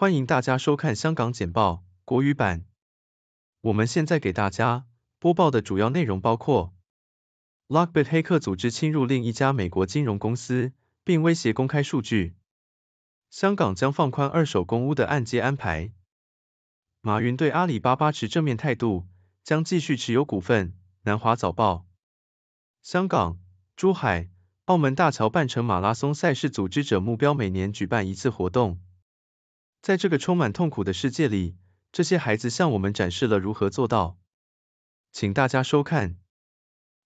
欢迎大家收看香港简报国语版。我们现在给大家播报的主要内容包括：Lockbit 黑客组织侵入另一家美国金融公司，并威胁公开数据；香港将放宽二手公屋的按揭安排；马云对阿里巴巴持正面态度，将继续持有股份。南华早报，香港、珠海、澳门大桥半程马拉松赛事，组织者目标每年举办一次活动。在这个充满痛苦的世界里，这些孩子向我们展示了如何做到。请大家收看。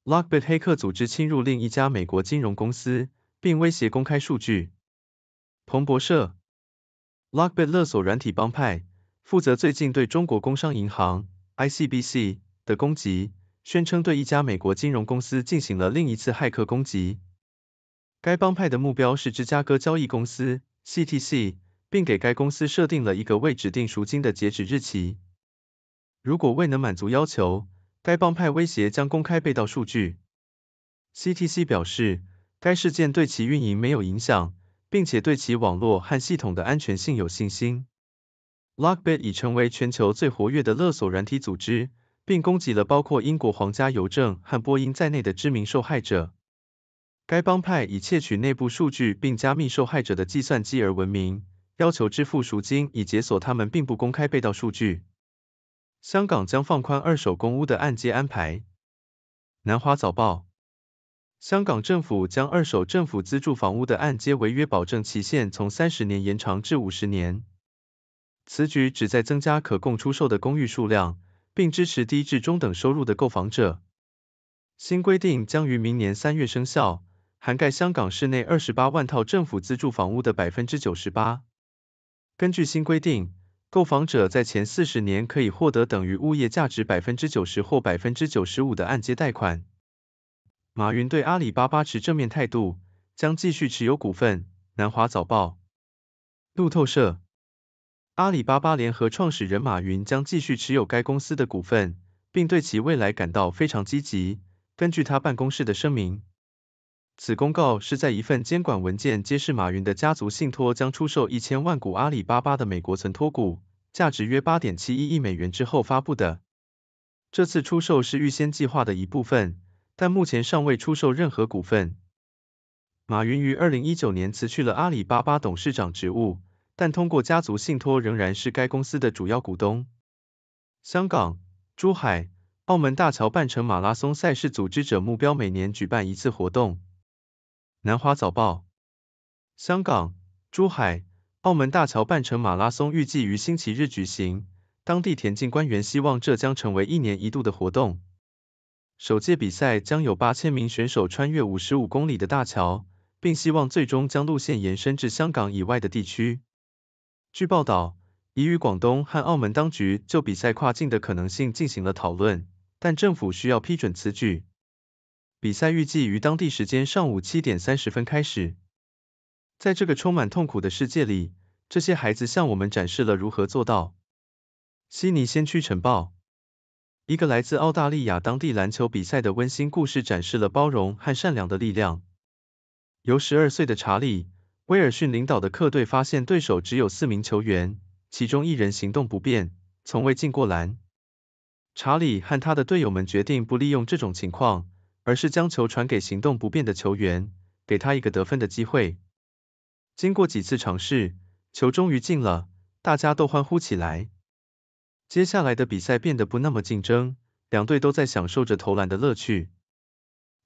l o c k b i t 黑客组织侵入另一家美国金融公司，并威胁公开数据。彭博社。l o c k b i t 勒索软体帮派负责最近对中国工商银行 ICBC 的攻击，宣称对一家美国金融公司进行了另一次骇客攻击。该帮派的目标是芝加哥交易公司 CTC。并给该公司设定了一个未指定赎金的截止日期。如果未能满足要求，该帮派威胁将公开被盗数据。CTC 表示，该事件对其运营没有影响，并且对其网络和系统的安全性有信心。l o k b i t 已成为全球最活跃的勒索软体组织，并攻击了包括英国皇家邮政和波音在内的知名受害者。该帮派以窃取内部数据并加密受害者的计算机而闻名。要求支付赎金以解锁他们并不公开被盗数据。香港将放宽二手公屋的按揭安排。南华早报：香港政府将二手政府资助房屋的按揭违约保证期限从三十年延长至五十年。此举旨在增加可供出售的公寓数量，并支持低至中等收入的购房者。新规定将于明年三月生效，涵盖香港市内二十八万套政府资助房屋的百分之九十八。根据新规定，购房者在前四十年可以获得等于物业价值百分之九十或百分之九十五的按揭贷款。马云对阿里巴巴持正面态度，将继续持有股份。南华早报、路透社，阿里巴巴联合创始人马云将继续持有该公司的股份，并对其未来感到非常积极。根据他办公室的声明。此公告是在一份监管文件揭示马云的家族信托将出售一千万股阿里巴巴的美国存托股，价值约八点七一亿美元之后发布的。这次出售是预先计划的一部分，但目前尚未出售任何股份。马云于二零一九年辞去了阿里巴巴董事长职务，但通过家族信托仍然是该公司的主要股东。香港、珠海、澳门大桥半程马拉松赛事组织者目标每年举办一次活动。南华早报：香港、珠海、澳门大桥半程马拉松预计于星期日举行，当地田径官员希望这将成为一年一度的活动。首届比赛将有八千名选手穿越五十五公里的大桥，并希望最终将路线延伸至香港以外的地区。据报道，已与广东和澳门当局就比赛跨境的可能性进行了讨论，但政府需要批准此举。比赛预计于当地时间上午七点三十分开始。在这个充满痛苦的世界里，这些孩子向我们展示了如何做到。悉尼先驱晨报：一个来自澳大利亚当地篮球比赛的温馨故事，展示了包容和善良的力量。由12岁的查理·威尔逊领导的客队发现对手只有四名球员，其中一人行动不便，从未进过篮。查理和他的队友们决定不利用这种情况。而是将球传给行动不便的球员，给他一个得分的机会。经过几次尝试，球终于进了，大家都欢呼起来。接下来的比赛变得不那么竞争，两队都在享受着投篮的乐趣。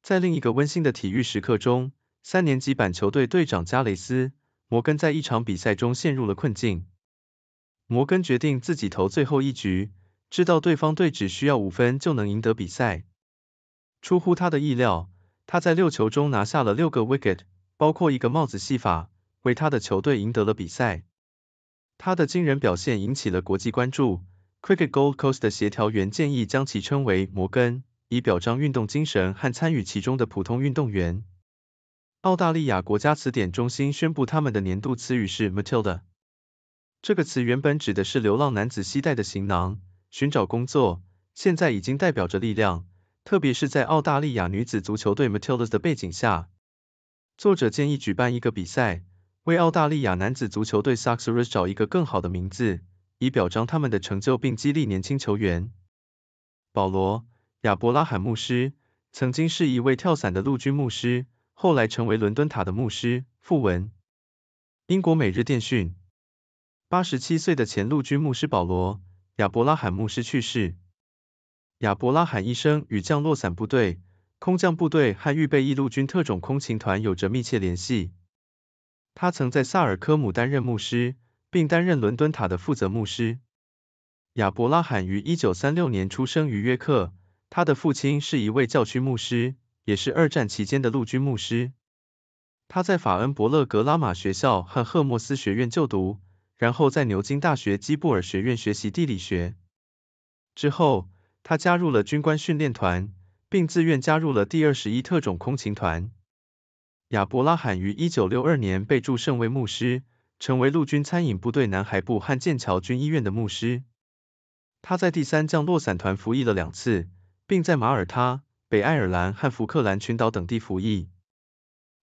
在另一个温馨的体育时刻中，三年级板球队队长加雷斯·摩根在一场比赛中陷入了困境。摩根决定自己投最后一局，知道对方队只需要五分就能赢得比赛。出乎他的意料，他在六球中拿下了六个 wicket，包括一个帽子戏法，为他的球队赢得了比赛。他的惊人表现引起了国际关注。Cricket Gold Coast 的协调员建议将其称为摩根，以表彰运动精神和参与其中的普通运动员。澳大利亚国家词典中心宣布他们的年度词语是 Matilda。这个词原本指的是流浪男子携带的行囊，寻找工作，现在已经代表着力量。特别是在澳大利亚女子足球队 Matildas 的背景下，作者建议举办一个比赛，为澳大利亚男子足球队 Soccers 找一个更好的名字，以表彰他们的成就并激励年轻球员。保罗·亚伯拉罕牧师曾经是一位跳伞的陆军牧师，后来成为伦敦塔的牧师。附文：英国每日电讯。八十七岁的前陆军牧师保罗·亚伯拉罕牧师去世。亚伯拉罕一生与降落伞部队、空降部队和预备役陆军特种空勤团有着密切联系。他曾在萨尔科姆担任牧师，并担任伦敦塔的负责牧师。亚伯拉罕于1936年出生于约克，他的父亲是一位教区牧师，也是二战期间的陆军牧师。他在法恩伯勒格拉玛学校和赫莫斯学院就读，然后在牛津大学基布尔学院学习地理学。之后，他加入了军官训练团，并自愿加入了第二十一特种空勤团。亚伯拉罕于一九六二年被祝圣为牧师，成为陆军餐饮部队南海部和剑桥军医院的牧师。他在第三降落伞团服役了两次，并在马耳他、北爱尔兰和福克兰群岛等地服役。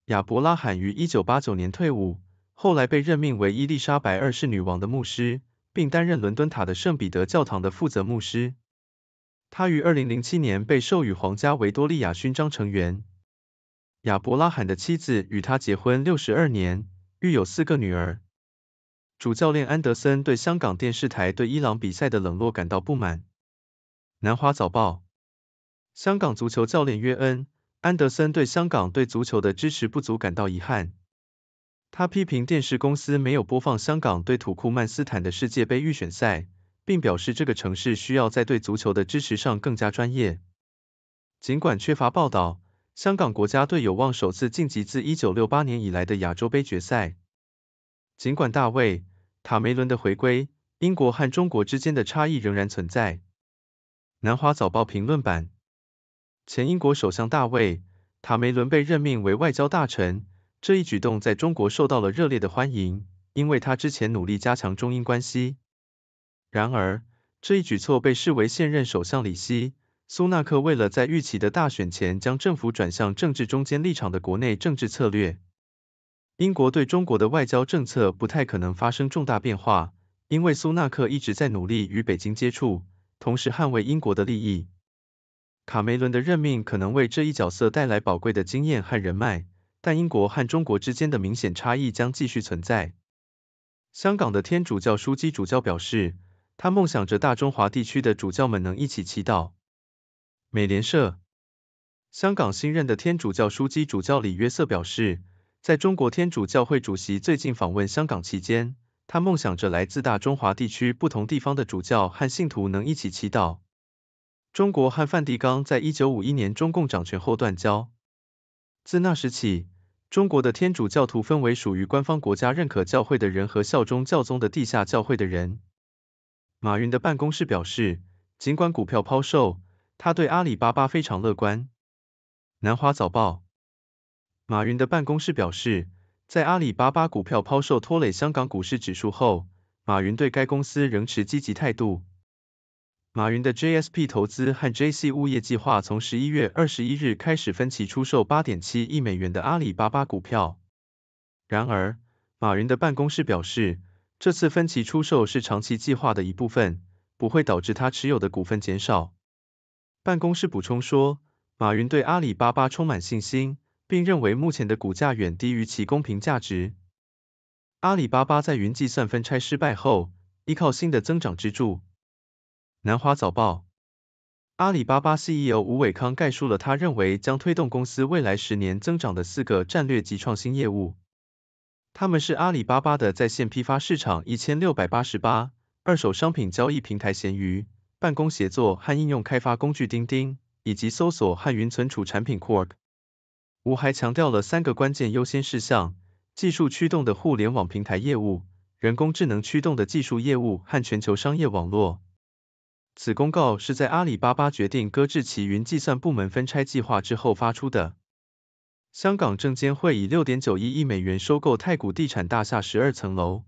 亚伯拉罕于一九八九年退伍，后来被任命为伊丽莎白二世女王的牧师，并担任伦敦塔的圣彼得教堂的负责牧师。他于2007年被授予皇家维多利亚勋章成员。亚伯拉罕的妻子与他结婚62年，育有四个女儿。主教练安德森对香港电视台对伊朗比赛的冷落感到不满。南华早报：香港足球教练约恩·安德森对香港对足球的支持不足感到遗憾。他批评电视公司没有播放香港对土库曼斯坦的世界杯预选赛。并表示这个城市需要在对足球的支持上更加专业。尽管缺乏报道，香港国家队有望首次晋级自1968年以来的亚洲杯决赛。尽管大卫·塔梅伦的回归，英国和中国之间的差异仍然存在。南华早报评论版：前英国首相大卫·塔梅伦被任命为外交大臣，这一举动在中国受到了热烈的欢迎，因为他之前努力加强中英关系。然而，这一举措被视为现任首相里希·苏纳克为了在预期的大选前将政府转向政治中间立场的国内政治策略。英国对中国的外交政策不太可能发生重大变化，因为苏纳克一直在努力与北京接触，同时捍卫英国的利益。卡梅伦的任命可能为这一角色带来宝贵的经验和人脉，但英国和中国之间的明显差异将继续存在。香港的天主教枢机主教表示。他梦想着大中华地区的主教们能一起祈祷。美联社，香港新任的天主教书记主教李约瑟表示，在中国天主教会主席最近访问香港期间，他梦想着来自大中华地区不同地方的主教和信徒能一起祈祷。中国和梵蒂冈在一九五一年中共掌权后断交，自那时起，中国的天主教徒分为属于官方国家认可教会的人和效忠教宗的地下教会的人。马云的办公室表示，尽管股票抛售，他对阿里巴巴非常乐观。南华早报，马云的办公室表示，在阿里巴巴股票抛售拖累香港股市指数后，马云对该公司仍持积极态度。马云的 JSP 投资和 JC 物业计划从十一月二十一日开始分期出售八点七亿美元的阿里巴巴股票。然而，马云的办公室表示。这次分歧出售是长期计划的一部分，不会导致他持有的股份减少。办公室补充说，马云对阿里巴巴充满信心，并认为目前的股价远低于其公平价值。阿里巴巴在云计算分拆失败后，依靠新的增长支柱。南华早报，阿里巴巴 CEO 吴伟康概述了他认为将推动公司未来十年增长的四个战略及创新业务。他们是阿里巴巴的在线批发市场1688、二手商品交易平台闲鱼、办公协作和应用开发工具钉钉，以及搜索和云存储产品 q a r k 吴还强调了三个关键优先事项：技术驱动的互联网平台业务、人工智能驱动的技术业务和全球商业网络。此公告是在阿里巴巴决定搁置其云计算部门分拆计划之后发出的。香港证监会以六点九一亿美元收购太古地产大厦十二层楼。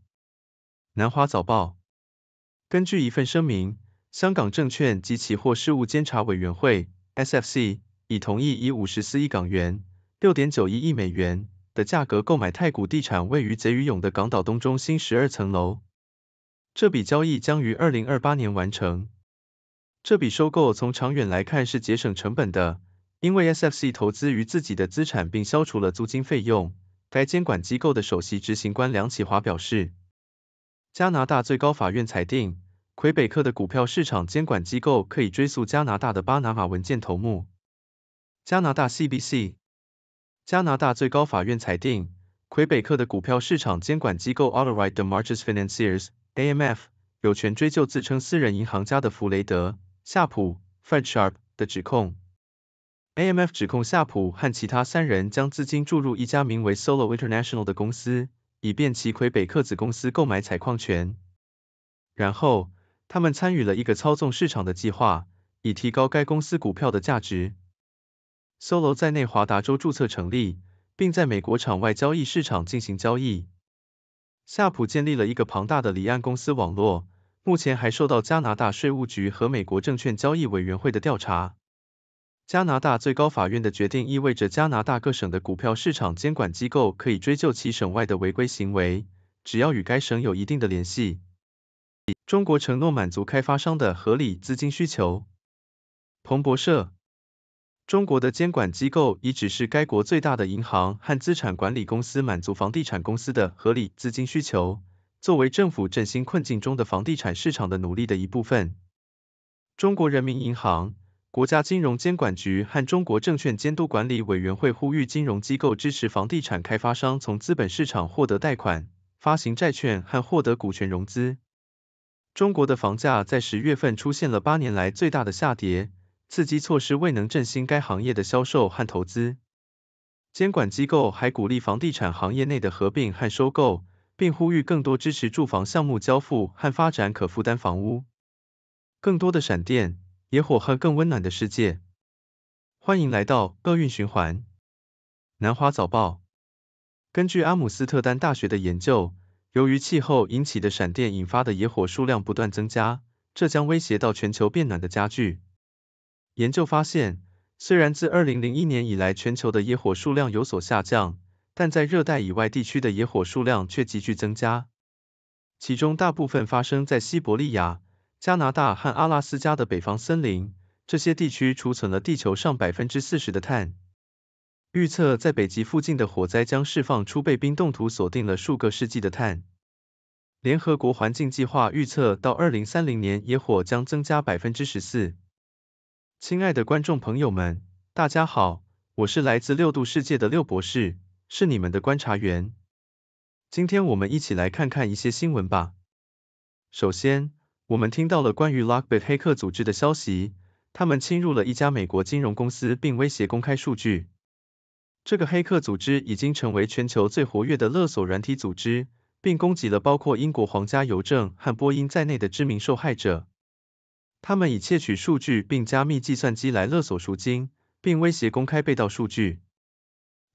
南华早报根据一份声明，香港证券及期货事务监察委员会 （SFC） 已同意以五十四亿港元、六点九一亿美元的价格购买太古地产位于泽鱼涌的港岛东中心十二层楼。这笔交易将于二零二八年完成。这笔收购从长远来看是节省成本的。因为 SFC 投资于自己的资产并消除了租金费用，该监管机构的首席执行官梁启华表示，加拿大最高法院裁定，魁北克的股票市场监管机构可以追溯加拿大的巴拿马文件头目。加拿大 CBC，加拿大最高法院裁定，魁北克的股票市场监管机构 Autorité d e m a r c h e s financiers（AMF） 有权追究自称私人银行家的弗雷德·夏普 （Fred Sharp） 的指控。AMF 指控夏普和其他三人将资金注入一家名为 Solo International 的公司，以便其魁北克子公司购买采矿权。然后，他们参与了一个操纵市场的计划，以提高该公司股票的价值。Solo 在内华达州注册成立，并在美国场外交易市场进行交易。夏普建立了一个庞大的离岸公司网络，目前还受到加拿大税务局和美国证券交易委员会的调查。加拿大最高法院的决定意味着加拿大各省的股票市场监管机构可以追究其省外的违规行为，只要与该省有一定的联系。中国承诺满足开发商的合理资金需求。彭博社，中国的监管机构已指示该国最大的银行和资产管理公司满足房地产公司的合理资金需求，作为政府振兴困境中的房地产市场的努力的一部分。中国人民银行。国家金融监管局和中国证券监督管理委员会呼吁金融机构支持房地产开发商从资本市场获得贷款、发行债券和获得股权融资。中国的房价在十月份出现了八年来最大的下跌，刺激措施未能振兴该行业的销售和投资。监管机构还鼓励房地产行业内的合并和收购，并呼吁更多支持住房项目交付和发展可负担房屋。更多的闪电。野火和更温暖的世界。欢迎来到厄运循环。南华早报根据阿姆斯特丹大学的研究，由于气候引起的闪电引发的野火数量不断增加，这将威胁到全球变暖的加剧。研究发现，虽然自2001年以来全球的野火数量有所下降，但在热带以外地区的野火数量却急剧增加，其中大部分发生在西伯利亚。加拿大和阿拉斯加的北方森林，这些地区储存了地球上百分之四十的碳。预测在北极附近的火灾将释放出被冰冻土锁定了数个世纪的碳。联合国环境计划预测到二零三零年，野火将增加百分之十四。亲爱的观众朋友们，大家好，我是来自六度世界的六博士，是你们的观察员。今天我们一起来看看一些新闻吧。首先，我们听到了关于 Lockbit 黑客组织的消息，他们侵入了一家美国金融公司，并威胁公开数据。这个黑客组织已经成为全球最活跃的勒索软体组织，并攻击了包括英国皇家邮政和波音在内的知名受害者。他们以窃取数据并加密计算机来勒索赎金，并威胁公开被盗数据。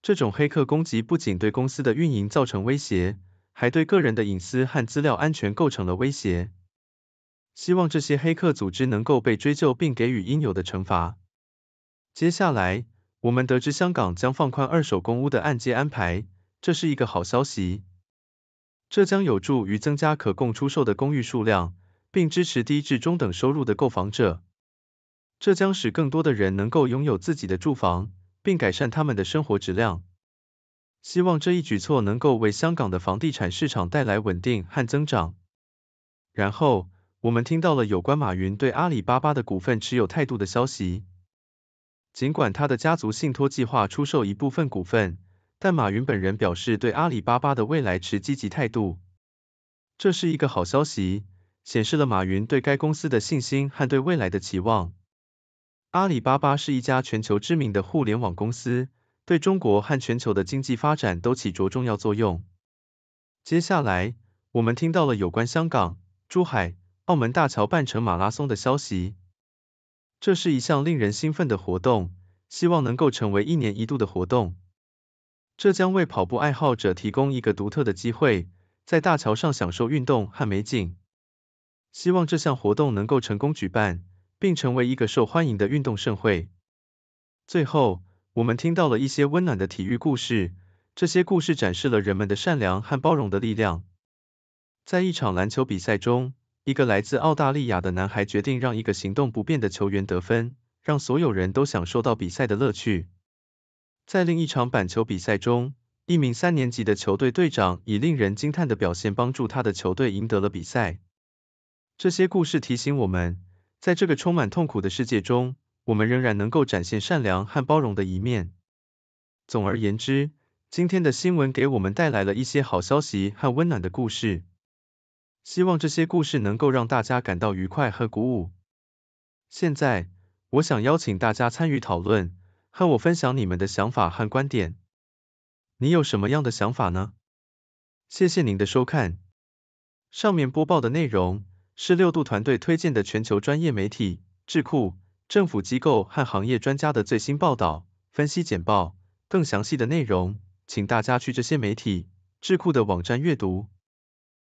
这种黑客攻击不仅对公司的运营造成威胁，还对个人的隐私和资料安全构成了威胁。希望这些黑客组织能够被追究并给予应有的惩罚。接下来，我们得知香港将放宽二手公屋的按揭安排，这是一个好消息。这将有助于增加可供出售的公寓数量，并支持低至中等收入的购房者。这将使更多的人能够拥有自己的住房，并改善他们的生活质量。希望这一举措能够为香港的房地产市场带来稳定和增长。然后，我们听到了有关马云对阿里巴巴的股份持有态度的消息。尽管他的家族信托计划出售一部分股份，但马云本人表示对阿里巴巴的未来持积极态度。这是一个好消息，显示了马云对该公司的信心和对未来的期望。阿里巴巴是一家全球知名的互联网公司，对中国和全球的经济发展都起着重要作用。接下来，我们听到了有关香港、珠海。澳门大桥半程马拉松的消息，这是一项令人兴奋的活动，希望能够成为一年一度的活动。这将为跑步爱好者提供一个独特的机会，在大桥上享受运动和美景。希望这项活动能够成功举办，并成为一个受欢迎的运动盛会。最后，我们听到了一些温暖的体育故事，这些故事展示了人们的善良和包容的力量。在一场篮球比赛中，一个来自澳大利亚的男孩决定让一个行动不便的球员得分，让所有人都享受到比赛的乐趣。在另一场板球比赛中，一名三年级的球队队长以令人惊叹的表现帮助他的球队赢得了比赛。这些故事提醒我们，在这个充满痛苦的世界中，我们仍然能够展现善良和包容的一面。总而言之，今天的新闻给我们带来了一些好消息和温暖的故事。希望这些故事能够让大家感到愉快和鼓舞。现在，我想邀请大家参与讨论，和我分享你们的想法和观点。你有什么样的想法呢？谢谢您的收看。上面播报的内容是六度团队推荐的全球专业媒体、智库、政府机构和行业专家的最新报道、分析简报。更详细的内容，请大家去这些媒体、智库的网站阅读。